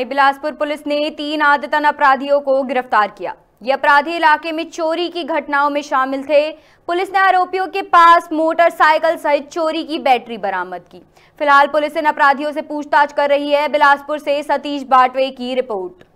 Bilaspur police ने तीन आदतन अपराधियों को गिरफ्तार किया ये अपराधी इलाके में चोरी की घटनाओं में शामिल थे पुलिस ने आरोपियों के पास मोटरसाइकिल सहित चोरी की बैटरी बरामद की फिलहाल पुलिस इन अपराधियों से पूछताछ कर रही है बिलासपुर से सतीश बाटवे की रिपोर्ट